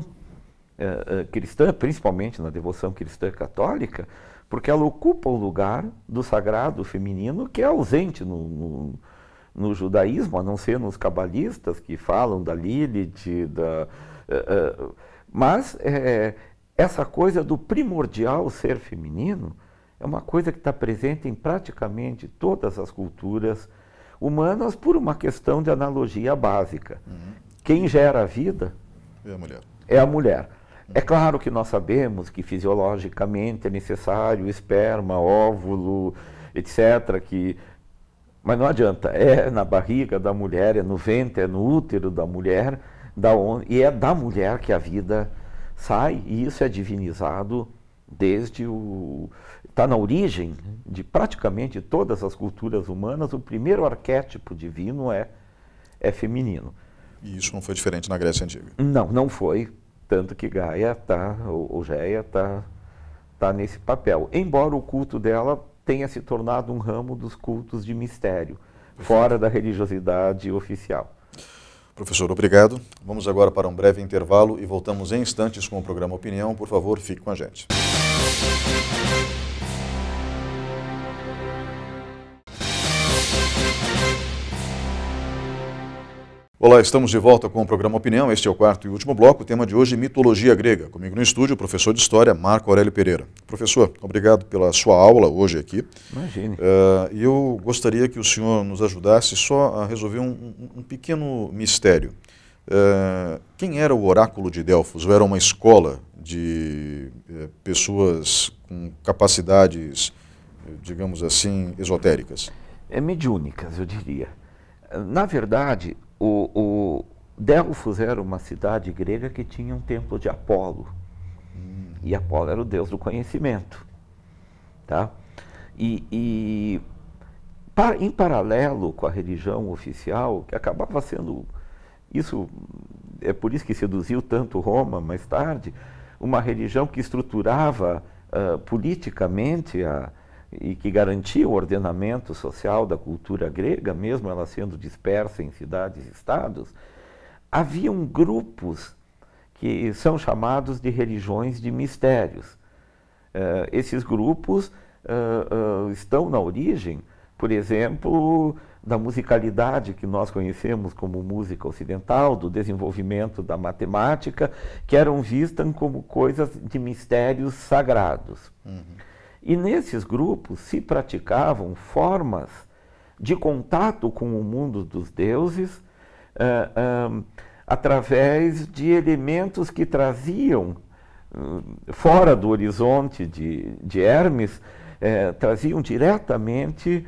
uh, cristã, principalmente na devoção cristã católica, porque ela ocupa o lugar do sagrado feminino que é ausente no, no, no judaísmo, a não ser nos cabalistas que falam da Lilith, da, uh, uh, mas é, essa coisa do primordial ser feminino é uma coisa que está presente em praticamente todas as culturas humanas por uma questão de analogia básica. Uhum. Quem gera a vida é a mulher. É a mulher. É claro que nós sabemos que fisiologicamente é necessário esperma, óvulo, etc. Que... Mas não adianta, é na barriga da mulher, é no ventre, é no útero da mulher, da onde... e é da mulher que a vida sai, e isso é divinizado desde o. Está na origem de praticamente todas as culturas humanas, o primeiro arquétipo divino é, é feminino. E isso não foi diferente na Grécia Antiga? Não, não foi tanto que Gaia está, ou, Geia está tá nesse papel. Embora o culto dela tenha se tornado um ramo dos cultos de mistério, fora da religiosidade oficial. Professor, obrigado. Vamos agora para um breve intervalo e voltamos em instantes com o programa Opinião. Por favor, fique com a gente. Olá, estamos de volta com o programa Opinião. Este é o quarto e último bloco. O tema de hoje é mitologia grega. Comigo no estúdio, o professor de História, Marco Aurélio Pereira. Professor, obrigado pela sua aula hoje aqui. Imagine. Eh, e uh, eu gostaria que o senhor nos ajudasse só a resolver um, um pequeno mistério. Uh, quem era o oráculo de Delfos? Ou era uma escola de uh, pessoas com capacidades, digamos assim, esotéricas? É mediúnicas, eu diria. Na verdade, o, o Delfos era uma cidade grega que tinha um templo de Apolo. Hum. E Apolo era o deus do conhecimento. Tá? E, e em paralelo com a religião oficial, que acabava sendo. Isso é por isso que seduziu tanto Roma mais tarde, uma religião que estruturava uh, politicamente a, e que garantia o ordenamento social da cultura grega, mesmo ela sendo dispersa em cidades e estados, haviam grupos que são chamados de religiões de mistérios. Uh, esses grupos uh, uh, estão na origem, por exemplo, da musicalidade que nós conhecemos como música ocidental, do desenvolvimento da matemática, que eram vistas como coisas de mistérios sagrados. Uhum. E nesses grupos se praticavam formas de contato com o mundo dos deuses uh, uh, através de elementos que traziam, uh, fora do horizonte de, de Hermes, traziam diretamente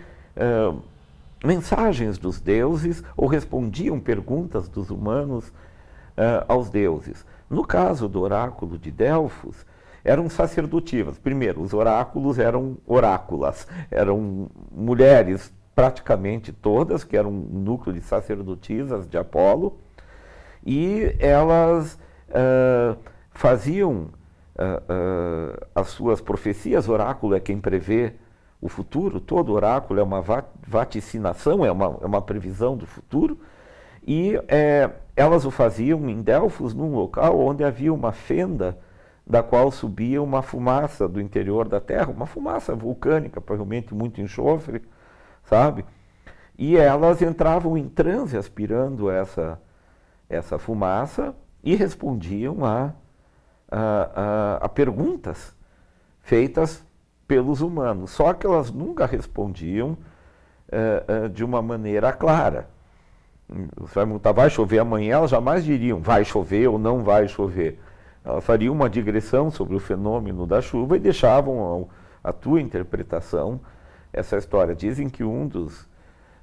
mensagens dos deuses ou respondiam perguntas dos humanos aos deuses. No caso do oráculo de Delfos, eram sacerdotivas. Primeiro, os oráculos eram oráculas, eram mulheres praticamente todas, que eram um núcleo de sacerdotisas de Apolo, e elas uh, faziam uh, uh, as suas profecias, oráculo é quem prevê o futuro, todo oráculo é uma vaticinação, é uma, é uma previsão do futuro, e é, elas o faziam em Delfos, num local onde havia uma fenda da qual subia uma fumaça do interior da Terra, uma fumaça vulcânica, provavelmente muito enxofre, sabe? E elas entravam em transe aspirando essa, essa fumaça e respondiam a, a, a, a perguntas feitas pelos humanos. Só que elas nunca respondiam uh, uh, de uma maneira clara. Você vai perguntar, vai chover amanhã? Elas jamais diriam, vai chover ou não vai chover faria uma digressão sobre o fenômeno da chuva e deixavam a, a tua interpretação essa história. Dizem que um dos,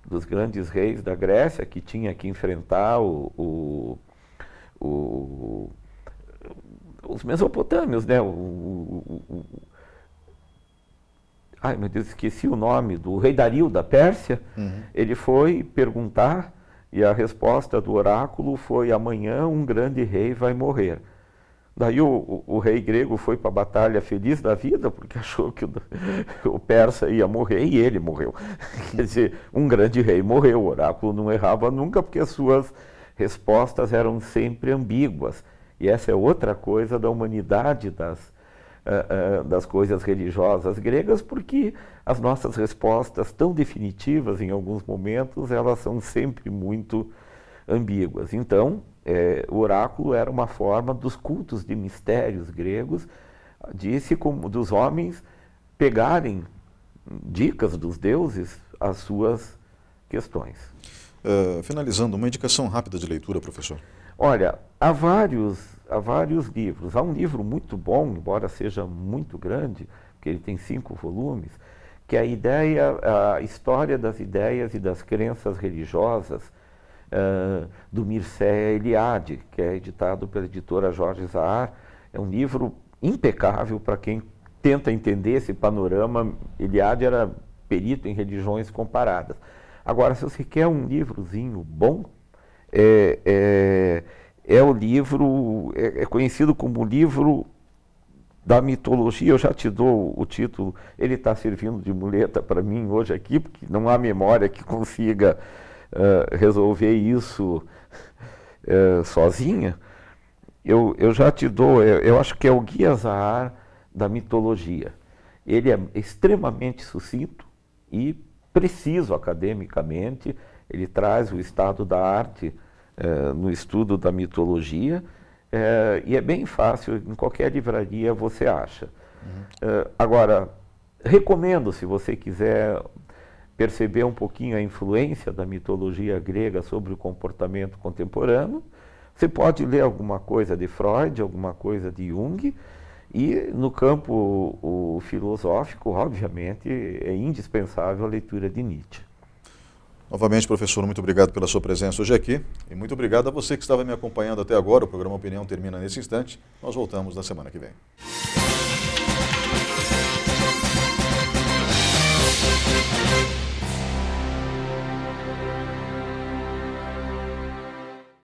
dos grandes reis da Grécia que tinha que enfrentar o, o, o os mesopotâmios, né? O, o, ai meu Deus, esqueci o nome do rei Dario da Pérsia. Uhum. Ele foi perguntar e a resposta do oráculo foi: amanhã um grande rei vai morrer. Daí o, o, o rei grego foi para a batalha feliz da vida, porque achou que o, o, persa ia morrer e ele morreu. Quer dizer, um grande rei morreu, o oráculo não errava nunca, porque as suas respostas eram sempre ambíguas. E essa é outra coisa da humanidade das, uh, uh, das coisas religiosas gregas, porque as nossas respostas tão definitivas, em alguns momentos, elas são sempre muito ambíguas. Então, é, o oráculo era uma forma dos cultos de mistérios gregos, disse como dos homens pegarem dicas dos deuses às suas questões. Uh, finalizando, uma indicação rápida de leitura, professor. Olha, há vários, há vários livros. Há um livro muito bom, embora seja muito grande, porque ele tem cinco volumes, que é a ideia, a história das ideias e das crenças religiosas do Mircea Eliade, que é editado pela editora Jorge Zahar. É um livro impecável para quem tenta entender esse panorama. Eliade era perito em religiões comparadas. Agora, se você quer um livrozinho bom, é, é, é o livro, é, é conhecido como o livro da mitologia, eu já te dou o título, ele está servindo de muleta para mim hoje aqui, porque não há memória que consiga resolver isso uh, sozinha, eu, eu já te dou, eu, eu acho que é o guia Zahar da mitologia. Ele é extremamente sucinto e preciso academicamente, ele traz o estado da arte no estudo da mitologia e é bem fácil, em qualquer livraria você acha. Uhum. agora, recomendo, se você quiser perceber um pouquinho a influência da mitologia grega sobre o comportamento contemporâneo. Você pode ler alguma coisa de Freud, alguma coisa de Jung, e no campo o, filosófico, obviamente, é indispensável a leitura de Nietzsche. Novamente, professor, muito obrigado pela sua presença hoje aqui e muito obrigado a você que estava me acompanhando até agora. O programa Opinião termina nesse instante. Nós voltamos na semana que vem. Música